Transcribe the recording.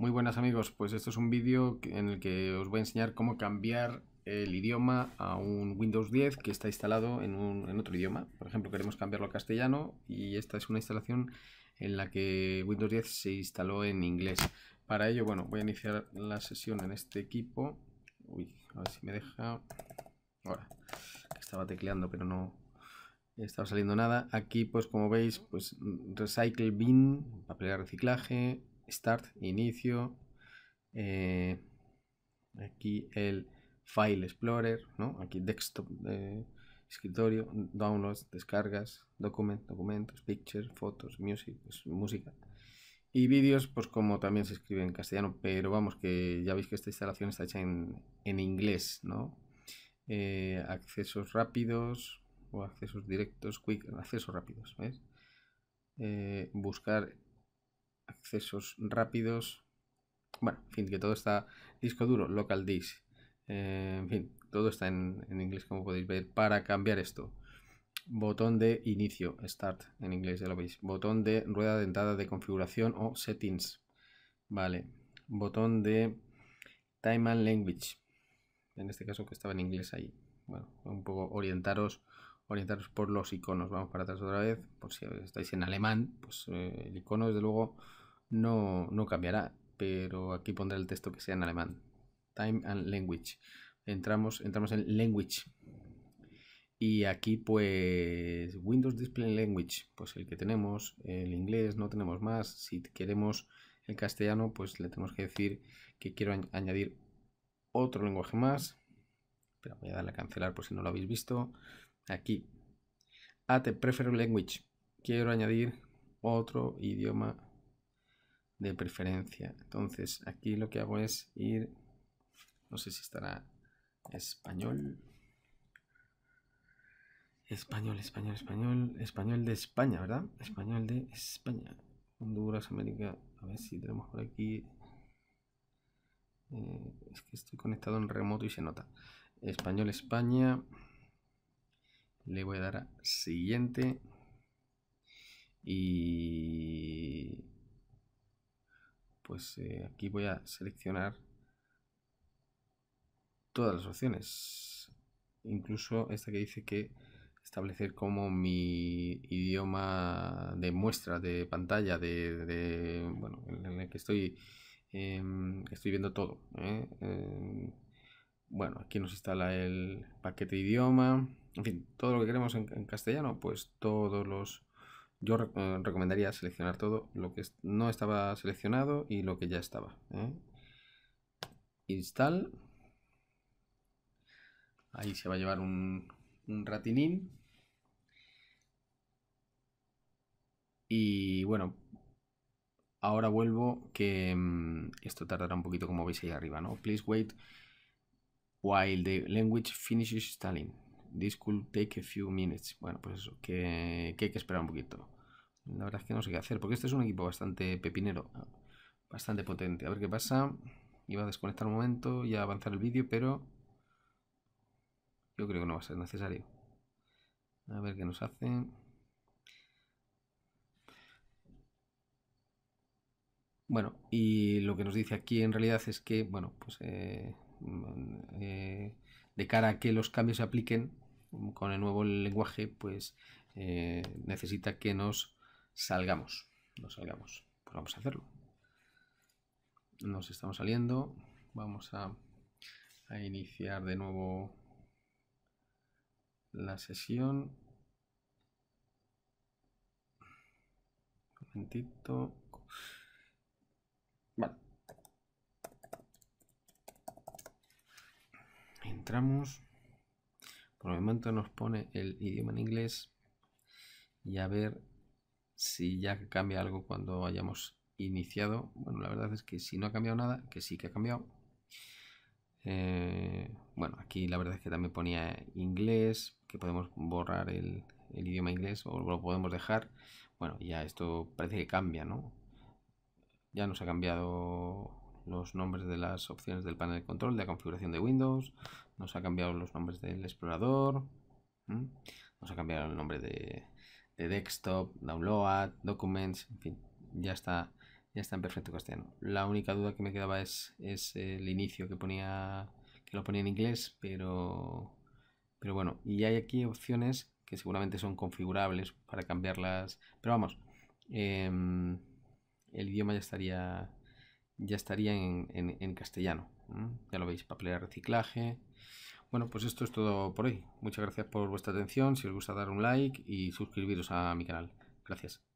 Muy buenas amigos, pues esto es un vídeo en el que os voy a enseñar cómo cambiar el idioma a un Windows 10 que está instalado en, otro idioma. Por ejemplo, queremos cambiarlo a castellano y esta es una instalación en la que Windows 10 se instaló en inglés. Para ello, bueno, voy a iniciar la sesión en este equipo. Uy, a ver si me deja... Ahora, estaba tecleando pero no, estaba saliendo nada. Aquí, pues como veis, pues recycle bin, papel de reciclaje, start, inicio, eh, aquí el file explorer, ¿no? aquí desktop, eh, escritorio, downloads, descargas, document, documentos, pictures, fotos, music, pues, música. Y vídeos, pues como también se escribe en castellano, pero vamos, que ya veis que esta instalación está hecha en, inglés, ¿no? Eh, accesos rápidos o accesos directos, quick, accesos rápidos, buscar accesos rápidos. Bueno, en fin, que todo está disco duro, local disk. Eh, en fin, todo está en, inglés como podéis ver. Para cambiar esto, botón de inicio, start en inglés, ya lo veis. Botón de rueda dentada de configuración o settings. Vale. Botón de time and language. En este caso que estaba en inglés ahí. Bueno, un poco orientaros orientaros por los iconos. Vamos para atrás otra vez, por si estáis en alemán, pues eh, el icono desde luego no, cambiará, pero aquí pondré el texto que sea en alemán. Time and Language. Entramos, entramos en Language. Y aquí pues Windows Display Language, pues el que tenemos, el inglés, no tenemos más. Si queremos el castellano, pues le tenemos que decir que quiero añadir otro lenguaje más. Pero voy a darle a cancelar por si no lo habéis visto. Aquí. AT Prefer Language. Quiero añadir otro idioma de preferencia. Entonces aquí lo que hago es ir, no sé si estará español, español, español, español, español de España, ¿verdad? Español de España, Honduras, América, a ver si tenemos por aquí, eh, es que estoy conectado en remoto y se nota. Español España, le voy a dar a siguiente y pues eh, aquí voy a seleccionar todas las opciones. Incluso esta que dice que establecer como mi idioma de muestra de pantalla de, bueno en el que estoy em, estoy viendo todo ¿eh? em, bueno aquí nos instala el paquete idioma en fin todo lo que queremos en castellano pues todos los yo eh, recomendaría seleccionar todo lo que no estaba seleccionado y lo que ya estaba. ¿eh? Install. Ahí se va a llevar un, un ratinín. Y bueno, ahora vuelvo que mm, esto tardará un poquito como veis ahí arriba, ¿no? Please wait while the language finishes installing. This take a few minutes. Bueno, pues eso, que, que hay que esperar un poquito. La verdad es que no sé qué hacer, porque este es un equipo bastante pepinero, bastante potente. A ver qué pasa. Iba a desconectar un momento y a avanzar el vídeo, pero yo creo que no va a ser necesario. A ver qué nos hacen. Bueno, y lo que nos dice aquí en realidad es que, bueno, pues eh, mm, eh, de cara a que los cambios se apliquen con el nuevo lenguaje, pues eh, necesita que nos salgamos. Nos salgamos. Pues vamos a hacerlo. Nos estamos saliendo. Vamos a iniciar de nuevo la sesión. Un momentito. entramos. Por el momento nos pone el idioma en inglés y a ver si ya cambia algo cuando hayamos iniciado. Bueno, la verdad es que si no ha cambiado nada, que sí que ha cambiado. Eh, bueno, aquí la verdad es que también ponía inglés, que podemos borrar el, el, idioma inglés o lo podemos dejar. Bueno, ya esto parece que cambia, ¿no? Ya nos ha cambiado los nombres de las opciones del panel de control de la configuración de Windows, nos ha cambiado los nombres del explorador, nos ha cambiado el nombre de, desktop, download, documents, en fin, ya está, ya está en perfecto castellano. La única duda que me quedaba es, es el inicio que ponía que lo ponía en inglés, pero, pero bueno, y hay aquí opciones que seguramente son configurables para cambiarlas, pero vamos, em, el idioma ya estaría ya estaría en, en, castellano. Ya lo veis, papel de reciclaje. Bueno, pues esto es todo por hoy. Muchas gracias por vuestra atención. Si os gusta dar un like y suscribiros a mi canal. Gracias.